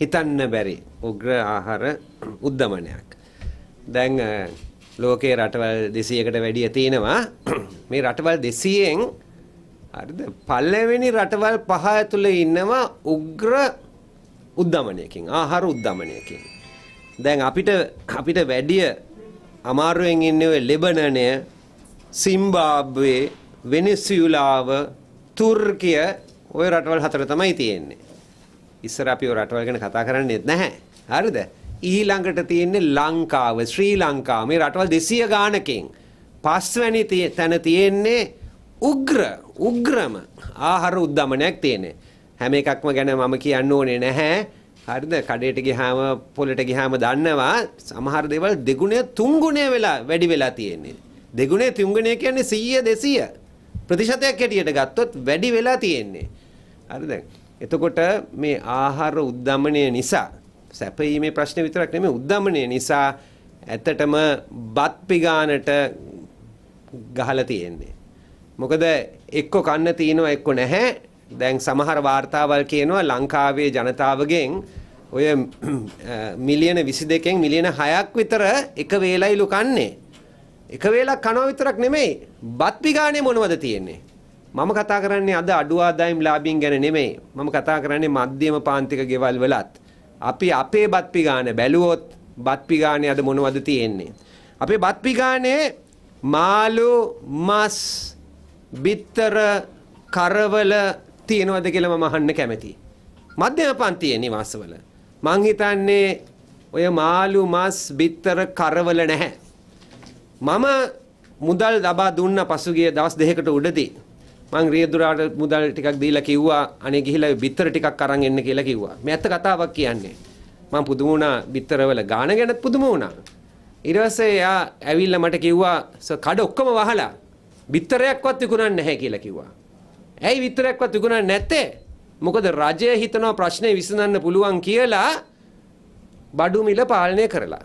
හිතන්න බැරි උග්‍ර ආහාර උද්දමනයක්. දැන් ලෝකේ රටවල් 200කට වැඩිය තියෙනවා. මේ රටවල් 200න් හරිද පළවෙනි රටවල් පහ ඇතුළේ ඉන්නවා උග්‍ර උද්දමනයකින් ආහාර උද්දමනයකින්. දැන් අපිට අපිට වැඩිය අමාරුවෙන් ඉන්නේ ඔය ලෙබනනය, සිම්බාබ්වේ, වෙනෙසුලාව, තුර්කිය ඔය රටවල් හතර තමයි තියෙන්නේ. ඉස්සර අපි රටවල් ගැන කතා කරන්නේත් නැහැ. හරිද? ඊළඟට තියෙන්නේ ලංකාව, ශ්‍රී ලංකාව. මේ රටවල් 200 ගානකින් පස්වැනි තැන තියෙන්නේ උග්‍ර, උග්‍රම ආහාර උද්දමනයක් තියෙන්නේ. හැම එකක්ම ගැන මම කියන්න ඕනේ නැහැ. හරිද? කඩේට ගියාම, පොලට ගියාම දන්නවා සමහර දේවල් දෙගුණය, තුන්ගුණය වෙලා වැඩි වෙලා තියෙන්නේ. දෙගුණය, තුන්ගුණය කියන්නේ 100 200 ප්‍රතිශතයක් හැටියට ගත්තොත් වැඩි වෙලා තියෙන්නේ. හරිද? එතකොට මේ ආහාර උද්දමනය නිසා සැපීමේ ප්‍රශ්න විතරක් නෙමෙයි උද්දමනය නිසා ඇත්තටම බත් පිගානට ගහලා තියෙන්නේ. මොකද එක්ක කන්න තියෙනවා එක්ක නැහැ. දැන් සමහර වාර්තාවල් කියනවා ලංකාවේ ජනතාවගෙන් ඔය මිලියන 22කින් මිලියන 6ක් විතර එක වේලයි ලුකන්නේ. එක වේලක් කනවා විතරක් නෙමෙයි. බත් පිගානේ මොනවද තියෙන්නේ? මම කතා කරන්නේ අද අඩු ආදායම් ලාභීන් ගැන නෙමෙයි. මම කතා කරන්නේ මධ්‍යම පාන්තික ගෙවල් වලත්. අපි අපේ බත් පිගාන බැලුවොත් බත් පිගානේ අද මොනවද තියෙන්නේ? අපේ බත් පිගානේ මාළු, මස්, බිත්තර, කරවල තියෙනවද කියලා මම අහන්න කැමතියි. මධ්‍යම පන්තියේ නිවාසවල. මං හිතන්නේ ඔය මාළු, මස්, බිත්තර, කරවල නැහැ. මම මුදල් ලබා දුන්න පසුගිය දවස් දෙකකට උඩදී මං රියදුරාට මුදල් ටිකක් දීලා කිව්වා අනේ ගිහිලා බිත්තර ටිකක් අරන් එන්න කියලා කිව්වා. මේ ඇත්ත කතාවක් කියන්නේ. මං පුදුම වුණා බිත්තරවල ගාන ගැනත් පුදුම වුණා. ඊට පස්සේ එයා ඇවිල්ලා මට කිව්වා කඩ ඔක්කොම වහලා බිත්තරයක්වත් විකුණන්නේ නැහැ කියලා කිව්වා. ඇයි විතරක්වත් විකුණන්නේ නැත්තේ? මොකද රජය හිතනවා ප්‍රශ්නේ විසඳන්න පුළුවන් කියලා බඩු මිල පාලනය කරලා.